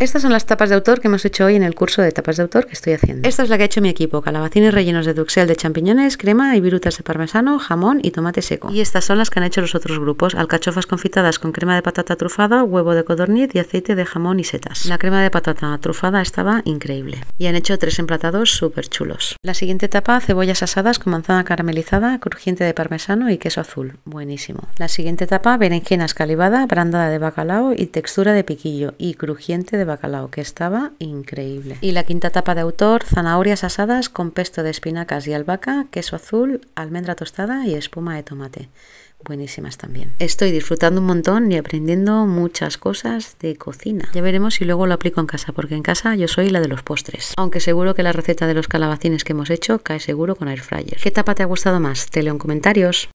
Estas son las tapas de autor que hemos hecho hoy en el curso de tapas de autor que estoy haciendo. Esta es la que ha hecho mi equipo, calabacines rellenos de duxel de champiñones, crema y virutas de parmesano, jamón y tomate seco. Y estas son las que han hecho los otros grupos, alcachofas confitadas con crema de patata trufada, huevo de codorniz y aceite de jamón y setas. La crema de patata trufada estaba increíble. Y han hecho tres emplatados súper chulos. La siguiente tapa, cebollas asadas con manzana caramelizada, crujiente de parmesano y queso azul. Buenísimo. La siguiente tapa, berenjenas calibada, brandada de bacalao y textura de piquillo y crujiente de bacalao, que estaba increíble. Y la quinta tapa de autor, zanahorias asadas con pesto de espinacas y albahaca, queso azul, almendra tostada y espuma de tomate. Buenísimas también. Estoy disfrutando un montón y aprendiendo muchas cosas de cocina. Ya veremos si luego lo aplico en casa, porque en casa yo soy la de los postres. Aunque seguro que la receta de los calabacines que hemos hecho cae seguro con air fryer. ¿Qué tapa te ha gustado más? Te leo en comentarios.